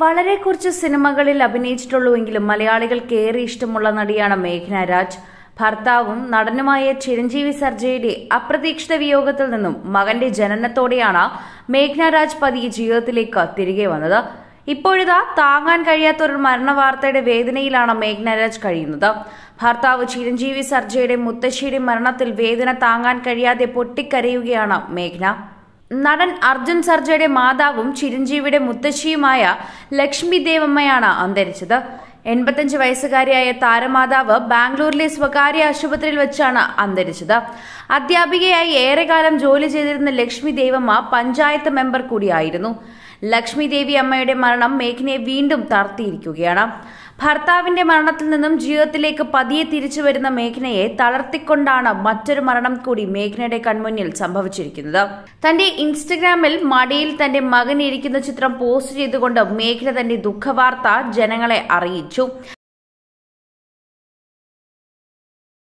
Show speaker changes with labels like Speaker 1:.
Speaker 1: വളരെ കുറച്ച് സിനിമകളിൽ അഭിനയിച്ചിട്ടുള്ളൂവെങ്കിലും മലയാളികൾക്ക് ഏറെ ഇഷ്ടമുള്ള നടിയാണ് മേഘ്ന രാജ് ഭർത്താവും നടനുമായ ചിരഞ്ജീവി സർജയുടെ അപ്രതീക്ഷിത വിയോഗത്തിൽ നിന്നും മകന്റെ ജനനത്തോടെയാണ് മേഘ്ന രാജ് പതിയെ ജീവിതത്തിലേക്ക് തിരികെ വന്നത് ഇപ്പോഴിതാ താങ്ങാൻ കഴിയാത്ത ഒരു മരണ വാർത്തയുടെ വേദനയിലാണ് രാജ് കഴിയുന്നത് ഭർത്താവ് ചിരഞ്ജീവി സർജയുടെ മുത്തശ്ശിയുടെ മരണത്തിൽ വേദന താങ്ങാൻ കഴിയാതെ പൊട്ടിക്കരയുകയാണ് മേഘ്ന നടൻ അർജുൻ സർജയുടെ മാതാവും ചിരഞ്ജീവിയുടെ മുത്തശ്ശിയുമായ ലക്ഷ്മി ദേവമ്മയാണ് അന്തരിച്ചത് എൺപത്തഞ്ച് വയസ്സുകാരിയായ താരമാതാവ് ബാംഗ്ലൂരിലെ സ്വകാര്യ ആശുപത്രിയിൽ വെച്ചാണ് അന്തരിച്ചത് അധ്യാപികയായി ഏറെക്കാലം ജോലി ചെയ്തിരുന്ന ലക്ഷ്മി ദേവമ്മ പഞ്ചായത്ത് മെമ്പർ കൂടിയായിരുന്നു ലക്ഷ്മി ദേവി അമ്മയുടെ മരണം മേഘിനെ വീണ്ടും തളർത്തിയിരിക്കുകയാണ് ഭർത്താവിന്റെ മരണത്തിൽ നിന്നും ജീവിതത്തിലേക്ക് പതിയെ തിരിച്ചു വരുന്ന മേഘ്നയെ തളർത്തിക്കൊണ്ടാണ് മറ്റൊരു മരണം കൂടി മേഘ്നയുടെ കൺമുന്നിൽ സംഭവിച്ചിരിക്കുന്നത് തന്റെ ഇൻസ്റ്റഗ്രാമിൽ മടിയിൽ തന്റെ മകൻ ഇരിക്കുന്ന ചിത്രം പോസ്റ്റ് ചെയ്തുകൊണ്ട് മേഘ്ന തന്റെ ദുഃഖവാർത്ത ജനങ്ങളെ അറിയിച്ചു